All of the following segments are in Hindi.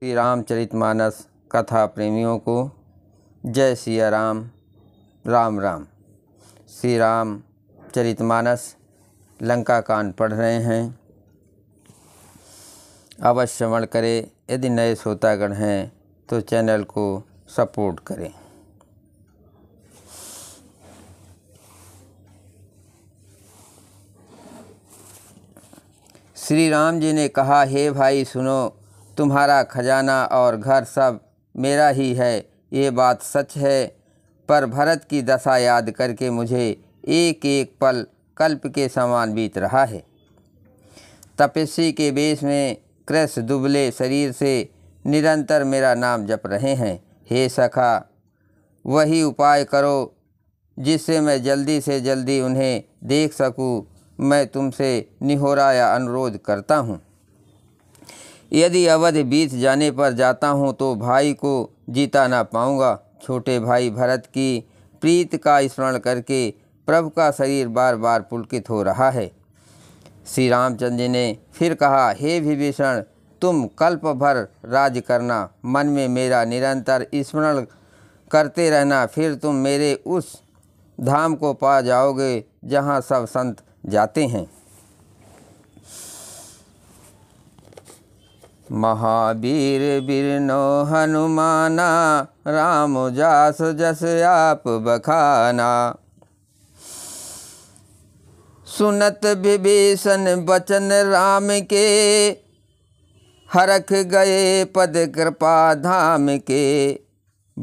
श्री रामचरितमानस कथा प्रेमियों को जय श्री राम राम राम श्री राम चरितमानस लंका कांड पढ़ रहे हैं अवश्य श्रवण करें यदि नए श्रोतागण हैं तो चैनल को सपोर्ट करें श्री राम जी ने कहा हे भाई सुनो तुम्हारा खजाना और घर सब मेरा ही है ये बात सच है पर भरत की दशा याद करके मुझे एक एक पल कल्प के समान बीत रहा है तपस्वी के बेस में क्रस दुबले शरीर से निरंतर मेरा नाम जप रहे हैं हे सखा वही उपाय करो जिससे मैं जल्दी से जल्दी उन्हें देख सकूं मैं तुमसे निहोरा या अनुरोध करता हूँ यदि अवध बीत जाने पर जाता हूँ तो भाई को जीता ना पाऊँगा छोटे भाई भरत की प्रीत का स्मरण करके प्रभु का शरीर बार बार पुलकित हो रहा है श्री रामचंद्र जी ने फिर कहा हे विभीषण तुम कल्प भर राज करना मन में मेरा निरंतर स्मरण करते रहना फिर तुम मेरे उस धाम को पा जाओगे जहाँ सब संत जाते हैं महावीर बिरनो हनुमाना राम जास जस आप बखाना सुनत विभीषण बचन राम के हरख गए पद कृपा धाम के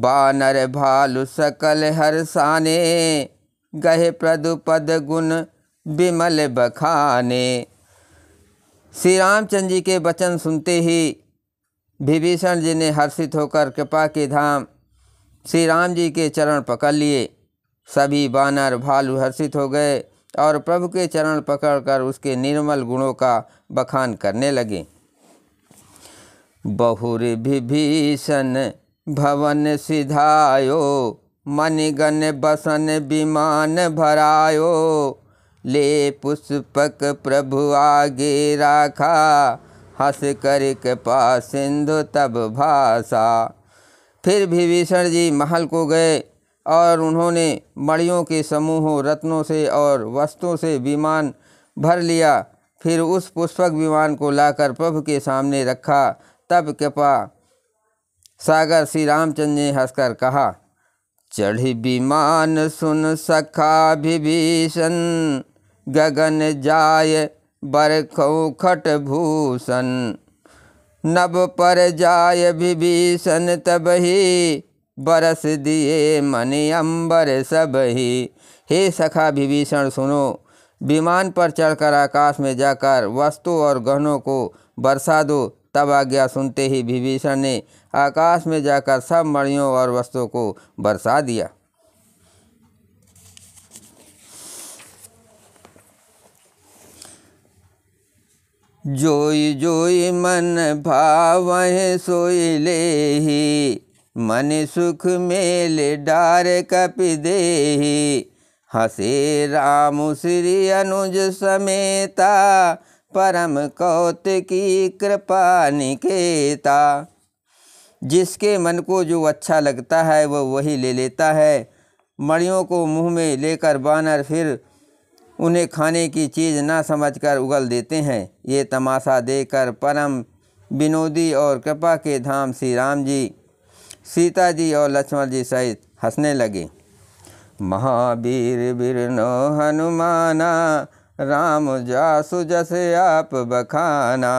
बानर भालु सकल हरसाने गहे प्रदुपद गुण विमल बखाने श्री रामचंद्र जी के वचन सुनते ही विभीषण जी ने हर्षित होकर कृपा के धाम श्री राम जी के चरण पकड़ लिए सभी बानर भालू हर्षित हो गए और प्रभु के चरण पकड़कर उसके निर्मल गुणों का बखान करने लगे बहुर विभीषण भवन सिधायो मनिगन बसन विमान भरायो ले पुष्पक प्रभु आगे राखा हंस कर कृपा सिंधु तब भाषा फिर भी भीषण जी महल को गए और उन्होंने मड़ियों के समूहों रत्नों से और वस्तुओं से विमान भर लिया फिर उस पुष्पक विमान को लाकर प्रभु के सामने रखा तब कृपा सागर श्री रामचंद्र ने हंसकर कहा चढ़ विमान सुन सखा विभीषण गगन जाय बरखऊ खट भूषण नब पर जाय विभीषण तबही बरस दिए मनि अम्बर सब ही हे सखा विभीषण सुनो विमान पर चढ़कर आकाश में जाकर वस्तु और गहनों को बरसा दो तब आज्ञा सुनते ही विभीषण ने आकाश में जाकर सब मणियों और वस्तुओं को बरसा दिया जोई जोई मन भावह सोई लेही मन सुख मेल डार कप दे हसे राम श्री अनुज समेता परम कौत की कृपा निकेता जिसके मन को जो अच्छा लगता है वह वही ले लेता है मणियों को मुंह में लेकर बानर फिर उन्हें खाने की चीज़ ना समझकर उगल देते हैं ये तमाशा देकर परम विनोदी और कृपा के धाम श्री राम जी सीता जी और लक्ष्मण जी सहित हंसने लगे महावीर नो हनुमाना राम जासु जसे आप बखाना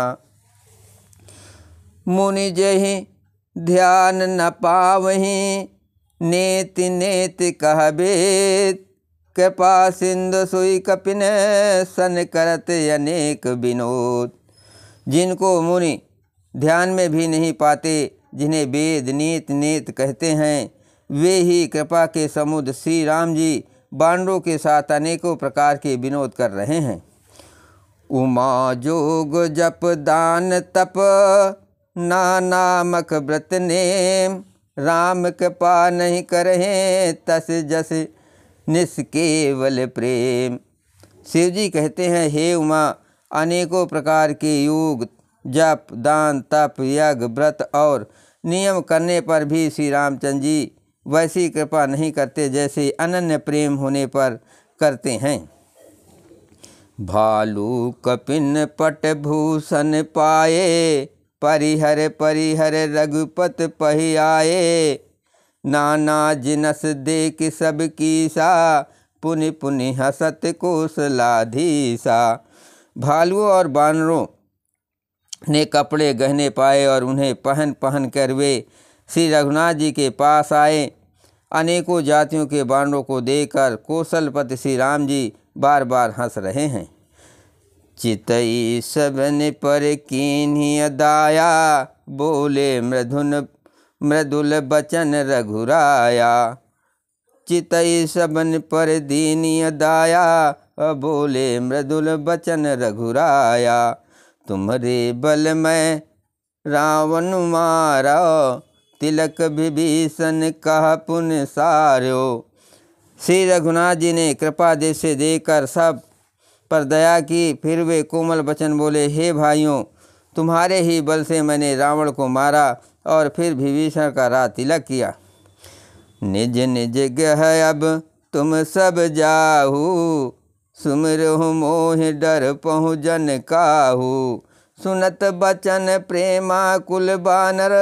मुनि जही ध्यान न पावही नेत नेत कहबेत कृपा सिंधु सुई कपिन सन करत अनेक विनोद जिनको मुनि ध्यान में भी नहीं पाते जिन्हें वेद नीत नेत कहते हैं वे ही कृपा के समुद्र श्री राम जी बांडों के साथ अनेकों प्रकार के विनोद कर रहे हैं उमा जोग जप दान तप ना नामक व्रत नेम राम कृपा नहीं करें तस जस निष्केवल प्रेम शिव जी कहते हैं हे उमा अनेकों प्रकार के योग जप दान तप यज्ञ व्रत और नियम करने पर भी श्री रामचंद्र जी वैसी कृपा नहीं करते जैसे अनन्य प्रेम होने पर करते हैं भालू कपिन पट भूषण पाए परिहर परिहर रघुपत पहियाए नाना जिनस देख सबकी सा पुनि पुनि हसत कोसलाधीसा भालुओं और बानरों ने कपड़े गहने पाए और उन्हें पहन पहन कर वे श्री रघुनाथ जी के पास आए अनेकों जातियों के बानरों को देखकर कौशलपति श्री राम जी बार बार हंस रहे हैं चितई सबन पर कीन्हीं दाया बोले मृधुन मृदुल बचन रघुराया चितई सबन पर दीनिय दाया बोले मृदुल बचन रघुराया तुम्हारे बल में रावण मारो तिलक विभीषण कह पुन सारो श्री रघुनाथ जी ने कृपा देश देकर सब पर दया की फिर वे कोमल बचन बोले हे भाइयों तुम्हारे ही बल से मैंने रावण को मारा और फिर विभीषण का रा तिलक किया निज निज गह अब तुम सब जाहू सुमरहु मोह डर पहुँचन जन काहू सुनत बचन प्रेमा कुल बानर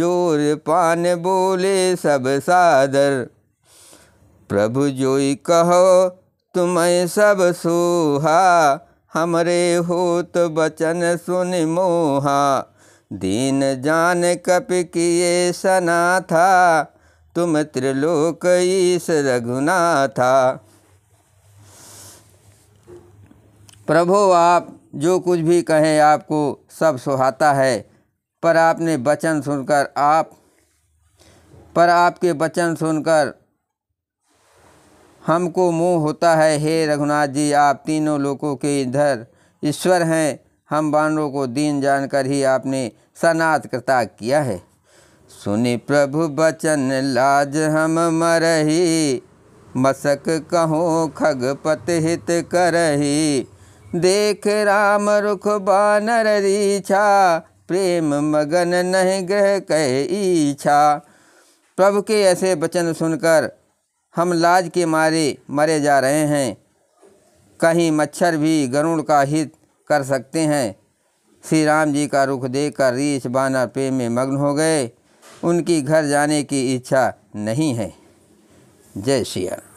जोर पान बोले सब सादर प्रभु जोई कहो तुम्हें सब सोहा हमरे हो तो बचन सुन मोहा दीन जान कप किए सना था तुम त्रिलोक ईस रघुना था प्रभो आप जो कुछ भी कहें आपको सब सुहाता है पर आपने वचन सुनकर आप पर आपके वचन सुनकर हमको मोह होता है हे रघुनाथ जी आप तीनों लोगों के इधर ईश्वर हैं हम बानरों को दीन जानकर ही आपने सनात कृता किया है सुनि प्रभु बचन लाज हम मरही मसक कहो खगपत हित करही देख राम रुख बानर रीछा प्रेम मगन नहीं ग्रह कह ईछा प्रभु के ऐसे वचन सुनकर हम लाज के मारे मरे जा रहे हैं कहीं मच्छर भी गरुड़ का हित कर सकते हैं श्री राम जी का रुख देख कर रीछ बानर प्रेम में मग्न हो गए उनकी घर जाने की इच्छा नहीं है जय श्री राम